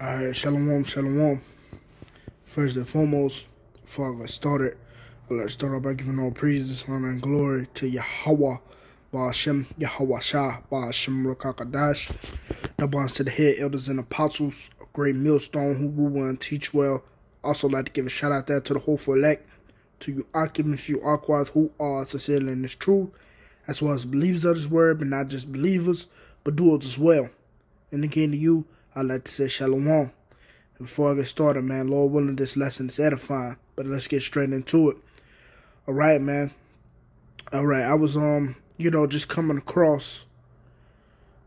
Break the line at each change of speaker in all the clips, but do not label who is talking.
All right, shalom, shalom. First and foremost, before I started, let's start off by giving all praises, honor, and glory to Yahweh, Ba'ashem, Yahweh Shah, Ba'ashem Rakakadash, The bonds to the head elders and apostles, a great millstone who rule and teach well. Also, like to give a shout out there to the for elect, to you Akim and few Aquas who are sincere and this truth, as well as believers of this word, but not just believers, but doers as well. And again, to you, I'd like to say shalom. Before I get started, man, Lord willing, this lesson is edifying. But let's get straight into it. All right, man. All right, I was um, you know, just coming across,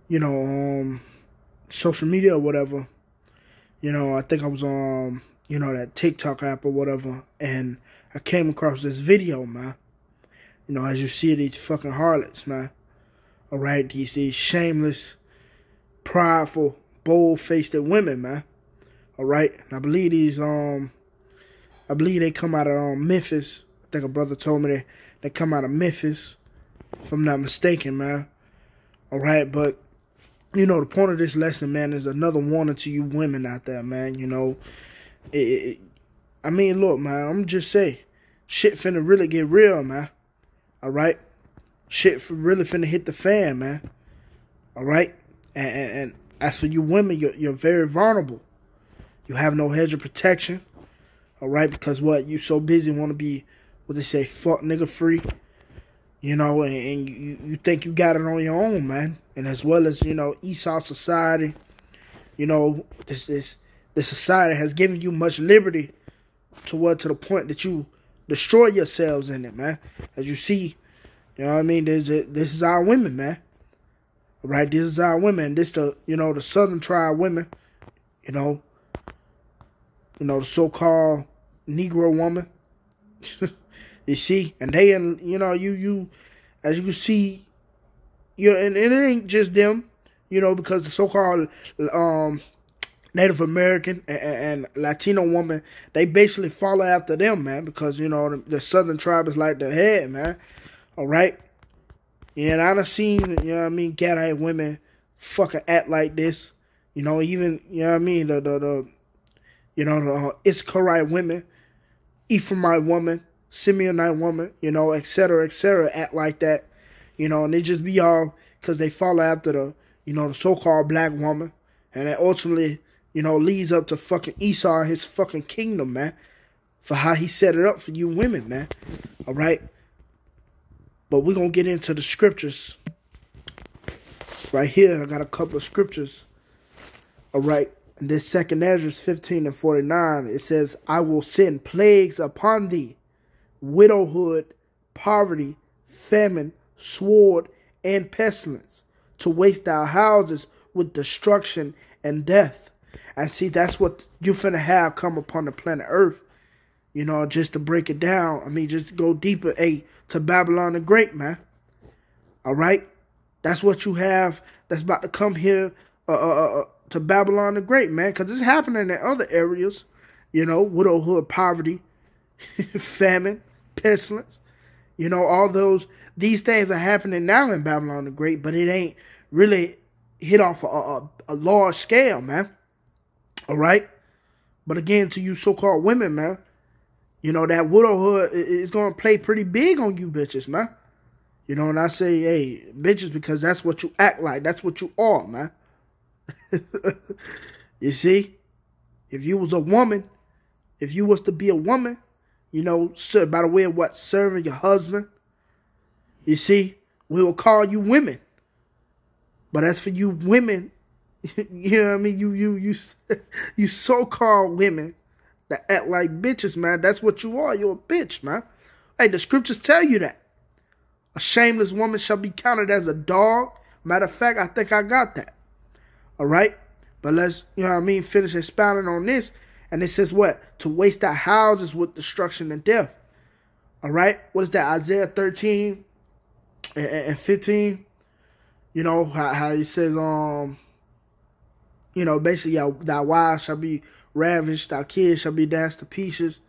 you know, um, social media or whatever. You know, I think I was um, you know, that TikTok app or whatever, and I came across this video, man. You know, as you see these fucking harlots, man. All right, these these shameless, prideful bold-faced women, man. All right, and I believe these um, I believe they come out of um, Memphis. I think a brother told me they they come out of Memphis, if I'm not mistaken, man. All right, but you know the point of this lesson, man, is another warning to you women out there, man. You know, it, it, I mean, look, man, I'm just saying, shit finna really get real, man. All right, shit really finna hit the fan, man. All right, and, and, and as for you women, you're, you're very vulnerable. You have no hedge of protection. All right, because what you so busy want to be what they say fuck nigga free, you know, and, and, you you think you got it on your own, man. And as well as you know, Esau society, you know, this this the society has given you much liberty to what to the point that you destroy yourselves in it, man. As you see, you know what I mean. This this is our women, man right? This is our women. This the you know the Southern tribe women, you know, you know the so-called Negro woman. you see, and they and you know you you as you can see, you and, and it ain't just them, you know, because the so-called um Native American and, and, Latino woman, they basically follow after them, man, because you know the, the Southern tribe is like the head, man. All right, and I done seen, you know what I mean, Gadite women fucking act like this. You know, even, you know what I mean, the, the, the you know, the uh, Iskarite women, Ephraimite woman, Simeonite woman, you know, etc., etc., act like that. You know, and they just be all, because they follow after the, you know, the so-called black woman. And that ultimately, you know, leads up to fucking Esau and his fucking kingdom, man. For how he set it up for you women, man. All right? But we're going to get into the scriptures. Right here, I got a couple of scriptures. All right. In this second Ezra 15 and 49, it says, I will send plagues upon thee, widowhood, poverty, famine, sword, and pestilence, to waste our houses with destruction and death. And see, that's what you're finna have come upon the planet Earth. You know, just to break it down, I mean, just go deeper. A hey, to Babylon the Great, man. All right? That's what you have that's about to come here uh, uh, uh, uh to Babylon the Great, man, because it's happening in other areas, you know, widowhood, poverty, famine, pestilence. You know, all those, these things are happening now in Babylon the Great, but it ain't really hit off a, a, a large scale, man. All right? But again, to you so called women, man, you know, that widowhood is going to play pretty big on you bitches, man. You know, and I say, hey, bitches, because that's what you act like. That's what you are, man. you see? If you was a woman, if you was to be a woman, you know, sir, by the way of what, serving your husband, you see, we will call you women. But as for you women, you know what I mean? You you you you so called women, that act like bitches, man. That's what you are. You're a bitch, man. Hey, the scriptures tell you that. A shameless woman shall be counted as a dog. Matter of fact, I think I got that. All right? But let's, you know what I mean, finish expounding on this. And it says what? To waste our houses with destruction and death. All right? What is that? Isaiah 13 and 15. You know, how, he says, um, you know, basically, that thy wives shall be ravished. Our kids shall be dashed to pieces.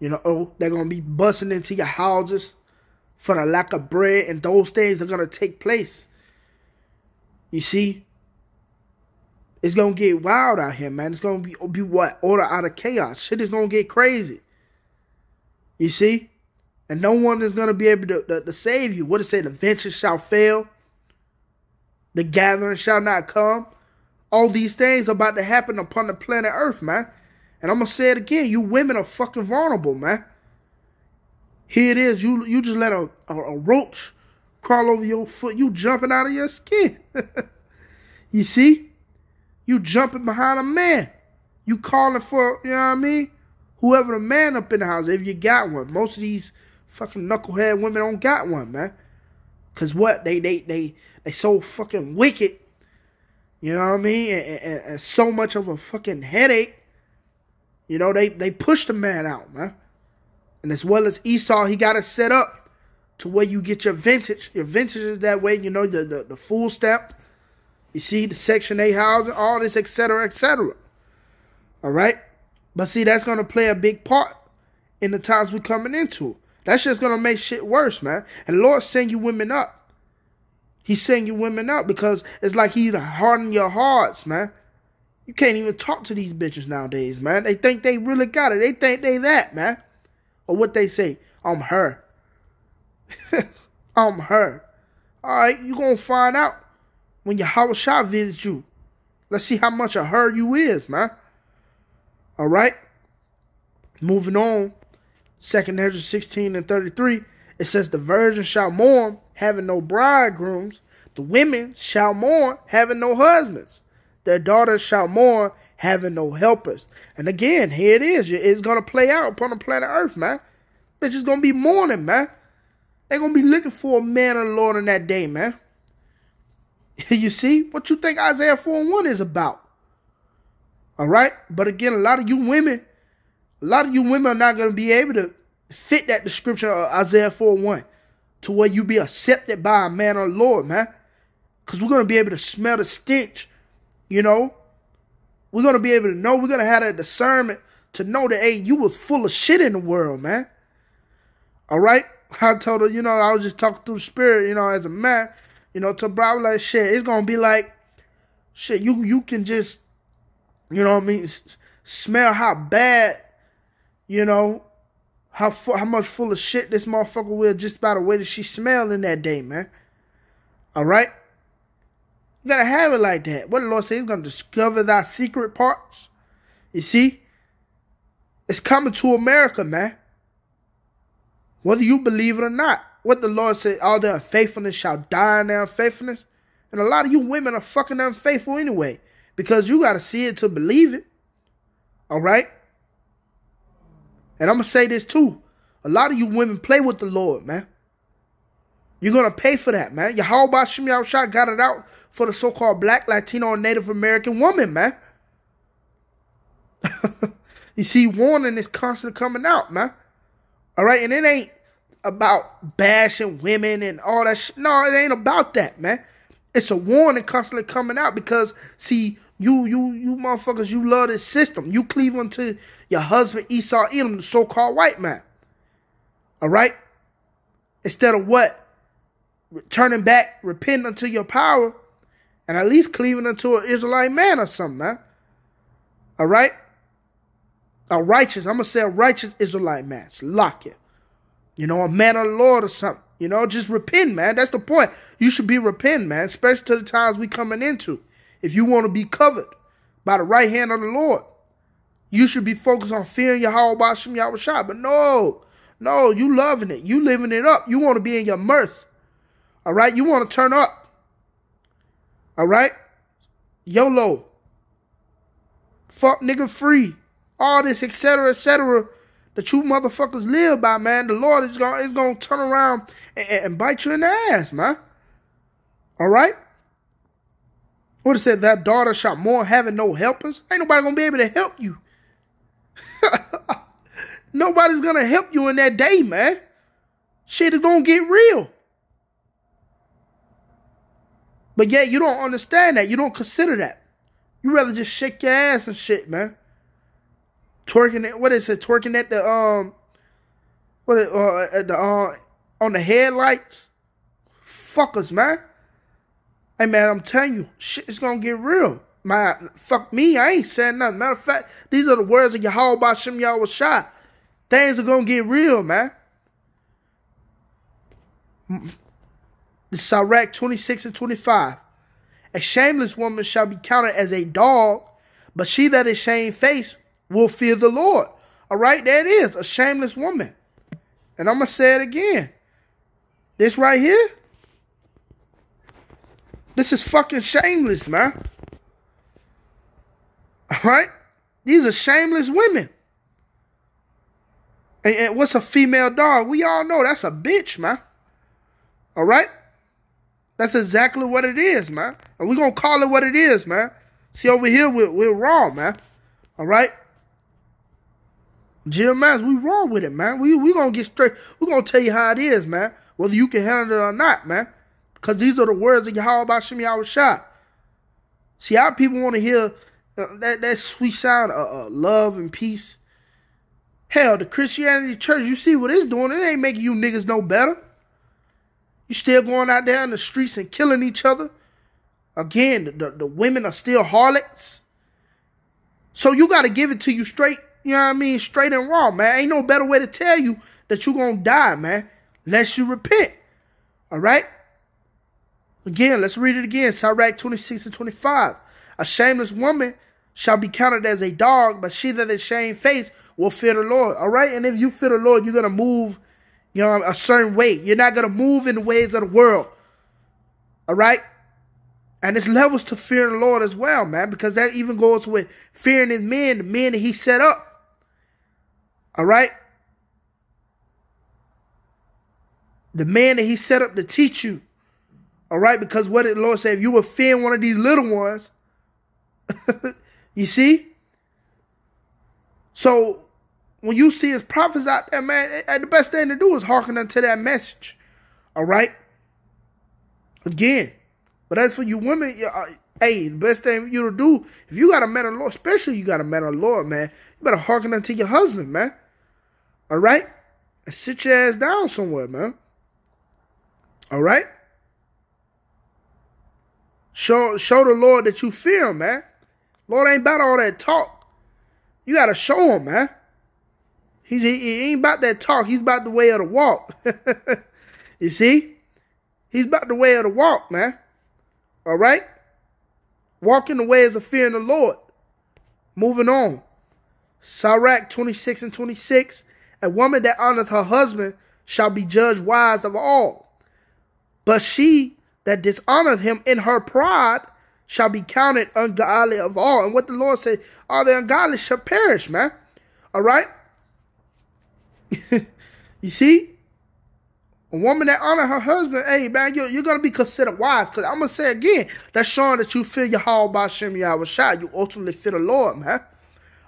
You know, oh, they're going to be busting into your houses for the lack of bread, and those things are going to take place. You see? It's going to get wild out here, man. It's going to be, be what? Order out of chaos. Shit is going to get crazy. You see? And no one is going to be able to, to, to save you. What it say? The venture shall fail. The gathering shall not come all these things about to happen upon the planet Earth, man. And I'm gonna say it again, you women are fucking vulnerable, man. Here it is, you you just let a, a, a roach crawl over your foot, you jumping out of your skin. you see? You jumping behind a man. You calling for, you know what I mean? Whoever the man up in the house, if you got one. Most of these fucking knucklehead women don't got one, man. Cause what? They they they they so fucking wicked you know what I mean? And, and, and so much of a fucking headache. You know, they, they pushed the man out, man. And as well as Esau, he got it set up to where you get your vintage. Your vintage is that way, you know, the, the, the full step. You see, the Section 8 housing, all this, etc., etc. All right? But see, that's going to play a big part in the times we're coming into. That's just going to make shit worse, man. And Lord, send you women up He's singing women out because it's like he hardened your hearts, man. You can't even talk to these bitches nowadays, man. They think they really got it. They think they that, man. Or what they say, I'm her. I'm her. Alright, you gonna find out when your house shot visits you. Let's see how much of her you is, man. Alright? Moving on. Second Ezra 16 and 33. It says the virgin shall mourn having no bridegrooms. The women shall mourn, having no husbands. Their daughters shall mourn, having no helpers. And again, here it is. It's going to play out upon the planet Earth, man. It's just going to be mourning, man. They're going to be looking for a man of the Lord in that day, man. you see what you think Isaiah 4 and 1 is about. All right? But again, a lot of you women, a lot of you women are not going to be able to fit that description of Isaiah 4 1 to where you be accepted by a man or Lord, man. Because we're going to be able to smell the stench, you know. We're going to be able to know. We're going to have a discernment to know that, hey, you was full of shit in the world, man. All right? I told her, you know, I was just talking through spirit, you know, as a man, you know, to bro, like, shit, it's going to be like, shit, you, you can just, you know I mean, S smell how bad, you know, how fu- how much full of shit this motherfucker will just by the way that she in that day, man. All right, you gotta have it like that. What the Lord say He's gonna discover thy secret parts. You see, it's coming to America, man. Whether you believe it or not, what the Lord said, all the unfaithfulness shall die in their unfaithfulness. And a lot of you women are fucking unfaithful anyway, because you gotta see it to believe it. All right. And I'm going to say this too. A lot of you women play with the Lord, man. You're going to pay for that, man. Yahweh Shimei Shah got it out for the so called black, Latino, and Native American woman, man. you see, warning is constantly coming out, man. All right, and it ain't about bashing women and all that shit. No, it ain't about that, man. It's a warning constantly coming out because, see, you you you motherfuckers, you love this system. You Cleveland to your husband Esau Elam, the so-called white man. Alright? Instead of what? Turning back, repenting unto your power, and at least cleaving unto an Israelite man or something, man. Alright? A righteous, I'm gonna say a righteous Israelite man. It's lock it. You know, a man of the Lord or something. You know, just repent, man. That's the point. You should be repent, man, especially to the times we coming into. If you want to be covered by the right hand of the Lord, you should be focused on fearing Yahweh Bashim Yahweh Shai. But no, no, you loving it. You living it up. You want to be in your mirth. All right? You want to turn up. All right? YOLO. Fuck nigga free. All this, etc., etc., that you motherfuckers live by, man. The Lord is going to turn around and, and bite you in the ass, man. All right? What it said, that daughter shot more, having no helpers. Ain't nobody gonna be able to help you. Nobody's gonna help you in that day, man. Shit is gonna get real. But yet you don't understand that. You don't consider that. You rather just shake your ass and shit, man. Twerking it. what is it? Twerking at the um, what it, uh, at the uh, on the headlights. Fuckers, man. Hey man, I'm telling you, shit is gonna get real. My fuck me, I ain't saying nothing. Matter of fact, these are the words of Yahweh Bashim was shot. Things are gonna get real, man. This is Iraq 26 and 25. A shameless woman shall be counted as a dog, but she that is shamefaced will fear the Lord. All right, there it is, a shameless woman. And I'm gonna say it again. This right here this is fucking shameless, man. Alright? These are shameless women. And, and, what's a female dog? We all know that's a bitch, man. Alright? That's exactly what it is, man. And we're gonna call it what it is, man. See, over here, we're, we're raw, man. Alright? Jim Mass, we raw with it, man. We we gonna get straight. we gonna tell you how it is, man. Whether you can handle it or not, man. Because these are the words of Yahweh Bashim Yahweh shot. See, how people want to hear uh, that, that sweet sound of uh, love and peace. Hell, the Christianity church, you see what it's doing. It ain't making you niggas no better. You still going out there in the streets and killing each other. Again, the, the women are still harlots. So you got to give it to you straight, you know what I mean? Straight and raw, man. Ain't no better way to tell you that you're going to die, man, unless you repent. All right? Again, let's read it again. Sirach 26 and 25. A shameless woman shall be counted as a dog, but she that is shamefaced will fear the Lord. All right? And if you fear the Lord, you're going to move you know, a certain way. You're not going to move in the ways of the world. All right? And it's levels to fearing the Lord as well, man, because that even goes with fearing his men, the men that he set up. All right? The man that he set up to teach you. All right, because what did the Lord say? If you were fear one of these little ones, you see? So when you see his prophets out there, man, eh, eh, the best thing to do is hearken unto that message. All right? Again. But as for you women, uh, hey, the best thing you to do, if you got a man of Lord, especially you got a man of Lord, man, you better hearken unto your husband, man. All right? And sit your ass down somewhere, man. All right? Show, show the Lord that you fear him, man. Lord ain't about all that talk. You got to show him, man. He, he ain't about that talk. He's about the way of the walk. you see? He's about the way of the walk, man. All right? Walking the way is of fearing the Lord. Moving on. Sirach 26 and 26. A woman that honoreth her husband shall be judged wise of all. But she that dishonored him in her pride shall be counted ungodly of all. And what the Lord said, all the ungodly shall perish, man. All right? you see? A woman that honor her husband, hey, man, you're, you're going to be considered wise. Because I'm going to say again, that's showing that you fear your hall by Shem Yahweh Shai. You ultimately fear the Lord, man.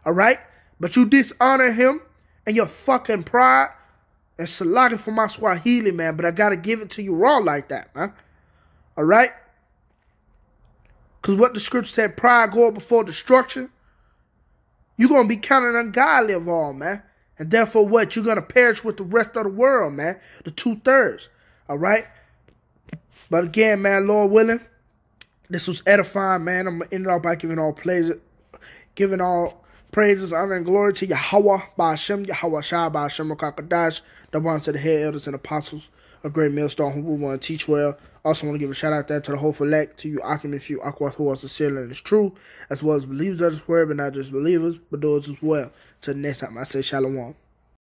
All right? But you dishonor him and your fucking pride. And salaki for my Swahili, man. But I got to give it to you raw like that, man. All right? Because what the scripture said, pride go before destruction. You're going to be counted ungodly of all, man. And therefore, what? You're going to perish with the rest of the world, man. The two thirds. All right? But again, man, Lord willing, this was edifying, man. I'm going to end it off by giving all praise, giving all praises, honor, and glory to Yahweh by Hashem, Yahweh Shai by Hashem, the ones of the head elders and apostles a great star who want to teach well. Also want to give a shout out there to the whole Falek, to you Akim if you Aquath who are sincere and is true, as well as believers that is where, but not just believers, but those as well. Till next time I say Shalom.